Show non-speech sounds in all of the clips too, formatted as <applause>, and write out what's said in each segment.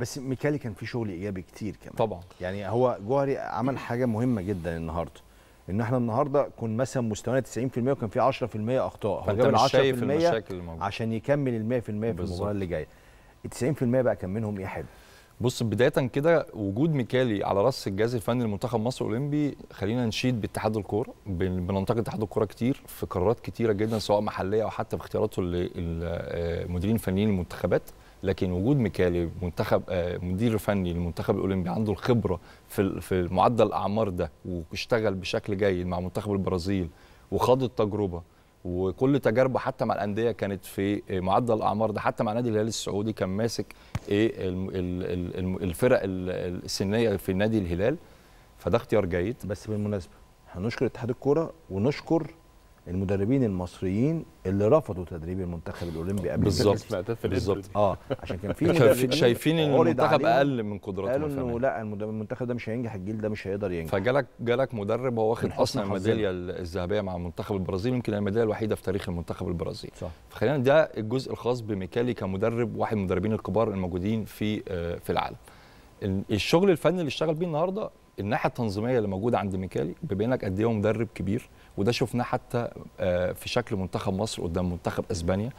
بس ميكالي كان في شغل ايجابي كتير كمان طبعا يعني هو جوهري عمل حاجه مهمه جدا النهارده ان احنا النهارده كنا مثلا مستوانا 90% وكان في 10% اخطاء هو جاب شايف 10% المشاكل الموجودة. عشان يكمل ال 100% في المباراه اللي جايه ال 90% بقى كان منهم ايه حلو بص بدايه كده وجود ميكالي على راس الجهاز الفني لمنتخب مصر الاولمبي خلينا نشيد باتحاد الكوره بننتقد اتحاد الكوره كتير في قرارات كتيره جدا سواء محليه او حتى في اختياراته للمديرين آه، الفنيين للمنتخبات لكن وجود ميكالي منتخب آه، مدير فني للمنتخب الاولمبي عنده الخبره في في معدل الاعمار ده واشتغل بشكل جيد مع منتخب البرازيل وخاض التجربه وكل تجاربه حتى مع الانديه كانت في آه، معدل الاعمار ده حتى مع نادي الهلال السعودي كان ماسك ايه الفرق السنيه في نادي الهلال فده اختيار جيد بس بالمناسبه هنشكر اتحاد الكوره ونشكر المدربين المصريين اللي رفضوا تدريب المنتخب الاولمبي قبل بالظبط بالظبط اه عشان كان في <laughs> مدربين شايفين ان المنتخب اقل من قدراته قالوا انه لا المنتخب ده مش هينجح الجيل ده مش هيقدر ينجح فجالك جالك مدرب هو واخد اصلا الميداليه الذهبيه مع المنتخب البرازيلي يمكن الميداليه الوحيده في تاريخ المنتخب البرازيلي صح فخلينا ده الجزء الخاص بميكالي كمدرب واحد من المدربين الكبار الموجودين في آه، في العالم الشغل الفني اللي اشتغل بيه النهارده الناحيه التنظيميه اللي موجوده عند ميكالي بما انك قد ايه مدرب كبير وده شفناه حتى آه، في شكل منتخب مصر قدام منتخب اسبانيا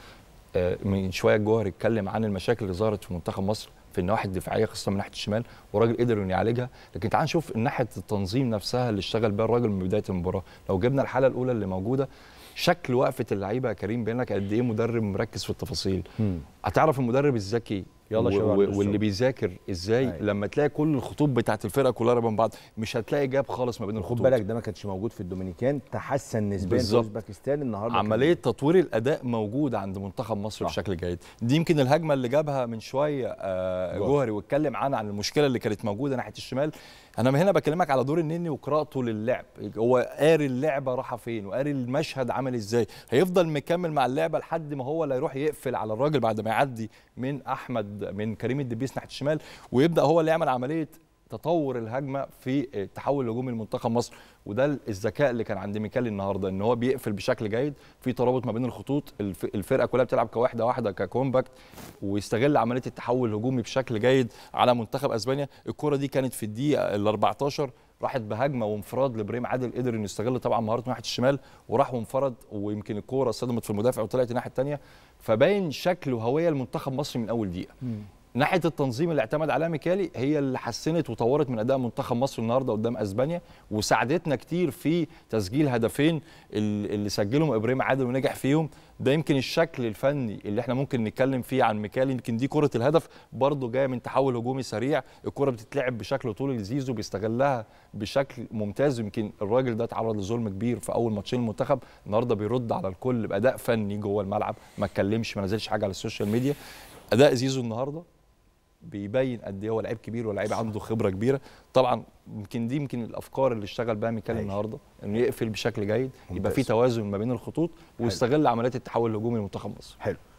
آه، من شويه جوهر اتكلم عن المشاكل اللي ظهرت في منتخب مصر في النواحي الدفاعيه خاصه من ناحيه الشمال وراجل قدر انه يعالجها لكن تعال نشوف ناحيه التنظيم نفسها اللي اشتغل بيها الراجل من بدايه المباراه لو جبنا الحاله الاولى اللي موجوده شكل وقفه اللعيبه يا كريم بينك قد ايه مدرب مركز في التفاصيل هتعرف المدرب الذكي يلا و... شباب واللي بيذاكر ازاي أيه. لما تلاقي كل الخطوط بتاعه الفرقه كلها قريبه من بعض مش هتلاقي جاب خالص ما بين الخطوط خد بالك ده ما كانش موجود في الدومينيكان تحسن نسبيا في اوزباكستان النهارده عمليه كان... تطوير الاداء موجود عند منتخب مصر صح. بشكل جيد دي يمكن الهجمه اللي جابها من شويه آه جوهري واتكلم عنها عن المشكله اللي كانت موجوده ناحيه الشمال انا هنا بكلمك على دور النني وقراءته للعب هو قاري اللعبه راحه فين وقاري المشهد عامل ازاي هيفضل مكمل مع اللعبه لحد ما هو لا يروح يقفل على الراجل بعد ما يعدي من احمد من كريم الدبيس ناحيه الشمال ويبدا هو اللي يعمل عمليه تطور الهجمه في تحول الهجومي لمنتخب مصر وده الذكاء اللي كان عند ميكالي النهارده ان هو بيقفل بشكل جيد في ترابط ما بين الخطوط الفرقه كلها بتلعب كواحده واحده ككومباكت ويستغل عمليه التحول الهجومي بشكل جيد على منتخب اسبانيا الكره دي كانت في الدقيقه ال 14 راحت بهجمه وانفراد لابراهيم عادل قدر انه يستغل طبعا مهاره ناحيه الشمال وراح وانفرد ويمكن الكوره صدمت في المدافع وطلعت الناحيه الثانيه فباين شكل وهويه المنتخب مصر من اول دقيقه ناحيه التنظيم اللي اعتمد عليها ميكالي هي اللي حسنت وطورت من اداء منتخب مصر النهارده قدام اسبانيا وساعدتنا كتير في تسجيل هدفين اللي سجلهم ابراهيم عادل ونجح فيهم ده يمكن الشكل الفني اللي احنا ممكن نتكلم فيه عن ميكالي يمكن دي كره الهدف برضه جايه من تحول هجومي سريع الكره بتتلعب بشكل طول لزيزو بيستغلها بشكل ممتاز يمكن الراجل ده اتعرض لظلم كبير في اول ماتشين المنتخب النهارده بيرد على الكل باداء فني جوه الملعب ما اتكلمش ما نزلش حاجه على السوشيال ميديا اداء زيزو النهارده بيبين قد ايه هو لعيب كبير ولعيب عنده خبره كبيره طبعا يمكن دي يمكن الافكار اللي اشتغل بها ميكال النهارده انه يقفل بشكل جيد يبقى في توازن ما بين الخطوط ويستغل عمليات التحول الهجومي لمنتخب مصر حلو